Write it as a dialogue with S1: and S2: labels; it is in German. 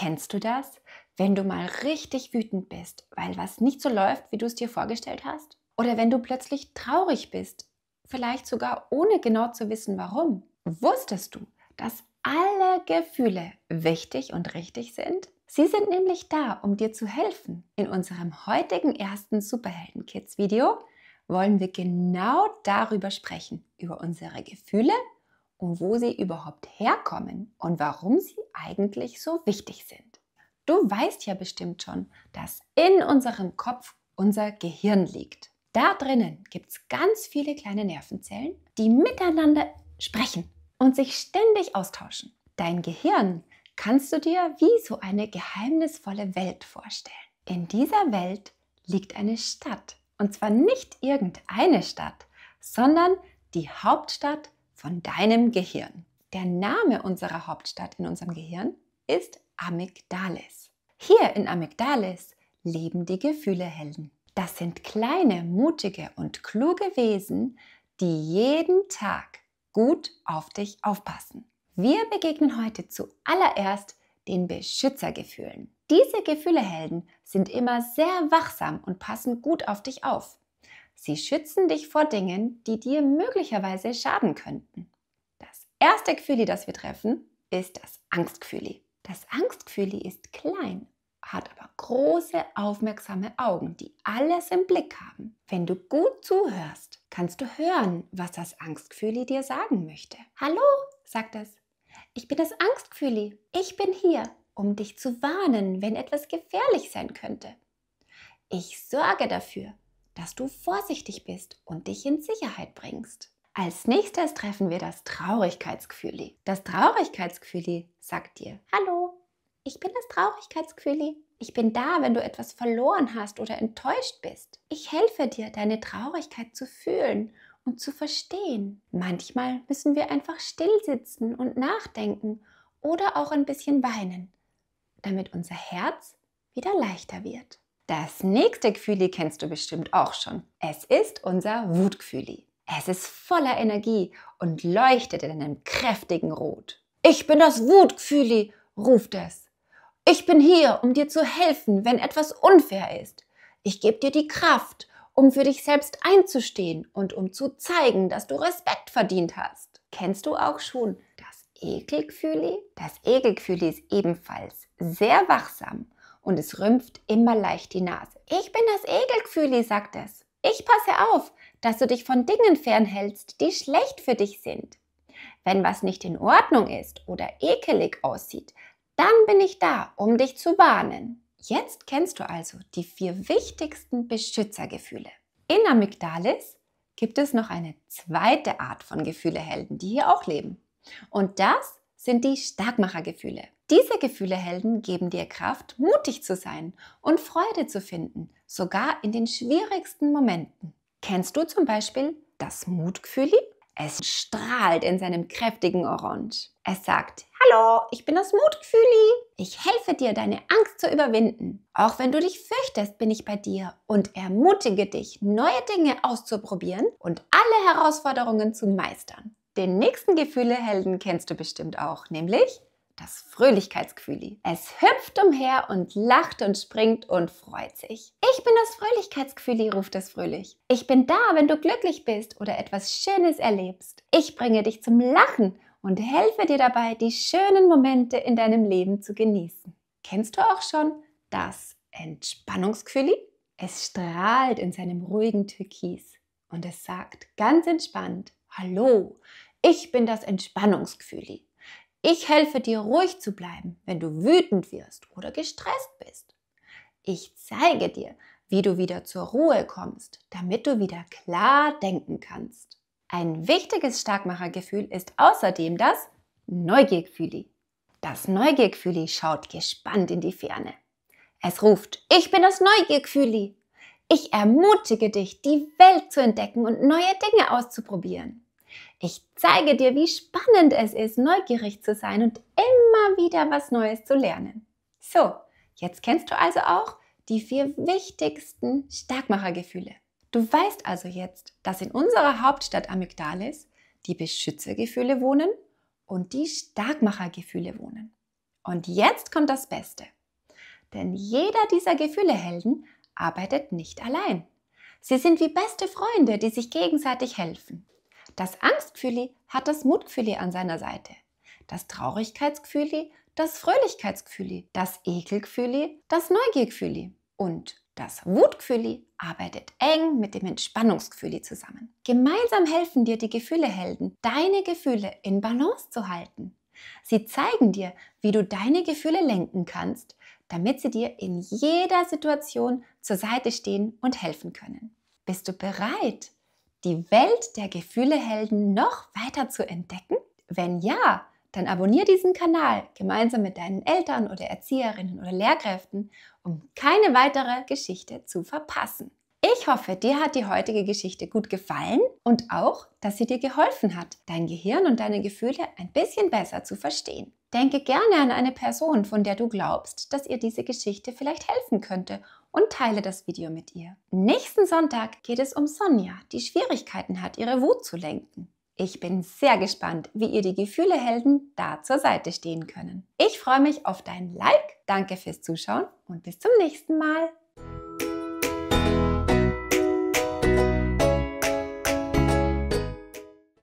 S1: Kennst du das? Wenn du mal richtig wütend bist, weil was nicht so läuft, wie du es dir vorgestellt hast? Oder wenn du plötzlich traurig bist, vielleicht sogar ohne genau zu wissen, warum? Wusstest du, dass alle Gefühle wichtig und richtig sind? Sie sind nämlich da, um dir zu helfen. In unserem heutigen ersten Superhelden Kids Video wollen wir genau darüber sprechen, über unsere Gefühle und wo sie überhaupt herkommen und warum sie eigentlich so wichtig sind. Du weißt ja bestimmt schon, dass in unserem Kopf unser Gehirn liegt. Da drinnen gibt es ganz viele kleine Nervenzellen, die miteinander sprechen und sich ständig austauschen. Dein Gehirn kannst du dir wie so eine geheimnisvolle Welt vorstellen. In dieser Welt liegt eine Stadt. Und zwar nicht irgendeine Stadt, sondern die Hauptstadt von deinem Gehirn. Der Name unserer Hauptstadt in unserem Gehirn ist Amygdales. Hier in Amygdales leben die Gefühlehelden. Das sind kleine, mutige und kluge Wesen, die jeden Tag gut auf dich aufpassen. Wir begegnen heute zuallererst den Beschützergefühlen. Diese Gefühlehelden sind immer sehr wachsam und passen gut auf dich auf. Sie schützen dich vor Dingen, die dir möglicherweise schaden könnten. Das erste Gefühl, das wir treffen, ist das Angstgefühl. Das Angstgefühl ist klein, hat aber große, aufmerksame Augen, die alles im Blick haben. Wenn du gut zuhörst, kannst du hören, was das Angstgefühl dir sagen möchte. Hallo, sagt es. Ich bin das Angstgefühl. Ich bin hier, um dich zu warnen, wenn etwas gefährlich sein könnte. Ich sorge dafür, dass du vorsichtig bist und dich in Sicherheit bringst. Als nächstes treffen wir das Traurigkeitsgefühl. Das Traurigkeitsgefühl sagt dir, hallo, ich bin das Traurigkeitsgefühl. Ich bin da, wenn du etwas verloren hast oder enttäuscht bist. Ich helfe dir, deine Traurigkeit zu fühlen und zu verstehen. Manchmal müssen wir einfach still sitzen und nachdenken oder auch ein bisschen weinen, damit unser Herz wieder leichter wird. Das nächste Gefühl kennst du bestimmt auch schon. Es ist unser Wutgefühl. Es ist voller Energie und leuchtet in einem kräftigen Rot. Ich bin das Wutgefühl, ruft es. Ich bin hier, um dir zu helfen, wenn etwas unfair ist. Ich gebe dir die Kraft, um für dich selbst einzustehen und um zu zeigen, dass du Respekt verdient hast. Kennst du auch schon das Ekelgefühl? Das Ekelgefühl ist ebenfalls sehr wachsam und es rümpft immer leicht die Nase. Ich bin das Egelgefühl, sagt es. Ich passe auf, dass du dich von Dingen fernhältst, die schlecht für dich sind. Wenn was nicht in Ordnung ist oder ekelig aussieht, dann bin ich da, um dich zu warnen. Jetzt kennst du also die vier wichtigsten Beschützergefühle. In Amygdalis gibt es noch eine zweite Art von Gefühlehelden, die hier auch leben. Und das sind die Starkmachergefühle. Diese Gefühlehelden geben dir Kraft, mutig zu sein und Freude zu finden, sogar in den schwierigsten Momenten. Kennst du zum Beispiel das Mutgefühl? Es strahlt in seinem kräftigen Orange. Es sagt, Hallo, ich bin das Mutgefühli. Ich helfe dir, deine Angst zu überwinden. Auch wenn du dich fürchtest, bin ich bei dir und ermutige dich, neue Dinge auszuprobieren und alle Herausforderungen zu meistern. Den nächsten Gefühlehelden kennst du bestimmt auch, nämlich das Fröhlichkeitsquüli. Es hüpft umher und lacht und springt und freut sich. Ich bin das Fröhlichkeitsquüli, ruft es fröhlich. Ich bin da, wenn du glücklich bist oder etwas Schönes erlebst. Ich bringe dich zum Lachen und helfe dir dabei, die schönen Momente in deinem Leben zu genießen. Kennst du auch schon das Entspannungsquüli? Es strahlt in seinem ruhigen Türkis und es sagt ganz entspannt, Hallo, ich bin das Entspannungsquüli. Ich helfe dir ruhig zu bleiben, wenn du wütend wirst oder gestresst bist. Ich zeige dir, wie du wieder zur Ruhe kommst, damit du wieder klar denken kannst. Ein wichtiges Starkmachergefühl ist außerdem das Neugiergefühl. Das Neugiergefühl schaut gespannt in die Ferne. Es ruft, ich bin das Neugiergefühl. Ich ermutige dich, die Welt zu entdecken und neue Dinge auszuprobieren. Ich zeige dir, wie spannend es ist, neugierig zu sein und immer wieder was Neues zu lernen. So, jetzt kennst du also auch die vier wichtigsten Starkmachergefühle. Du weißt also jetzt, dass in unserer Hauptstadt Amygdalis die Beschützergefühle wohnen und die Starkmachergefühle wohnen. Und jetzt kommt das Beste. Denn jeder dieser Gefühlehelden arbeitet nicht allein. Sie sind wie beste Freunde, die sich gegenseitig helfen. Das Angstgefühli hat das Mutgefühli an seiner Seite. Das Traurigkeitsgefühli, das Fröhlichkeitsgefühli, das Ekelgefühli, das Neugiergefühli. Und das Wutgefühli arbeitet eng mit dem Entspannungsgefühli zusammen. Gemeinsam helfen dir die Gefühlehelden, deine Gefühle in Balance zu halten. Sie zeigen dir, wie du deine Gefühle lenken kannst, damit sie dir in jeder Situation zur Seite stehen und helfen können. Bist du bereit, die Welt der Gefühlehelden noch weiter zu entdecken? Wenn ja, dann abonniere diesen Kanal gemeinsam mit deinen Eltern oder Erzieherinnen oder Lehrkräften, um keine weitere Geschichte zu verpassen. Ich hoffe, dir hat die heutige Geschichte gut gefallen und auch, dass sie dir geholfen hat, dein Gehirn und deine Gefühle ein bisschen besser zu verstehen. Denke gerne an eine Person, von der du glaubst, dass ihr diese Geschichte vielleicht helfen könnte und teile das Video mit ihr. Nächsten Sonntag geht es um Sonja, die Schwierigkeiten hat, ihre Wut zu lenken. Ich bin sehr gespannt, wie ihr die Gefühlehelden da zur Seite stehen können. Ich freue mich auf dein Like, danke fürs Zuschauen und bis zum nächsten Mal.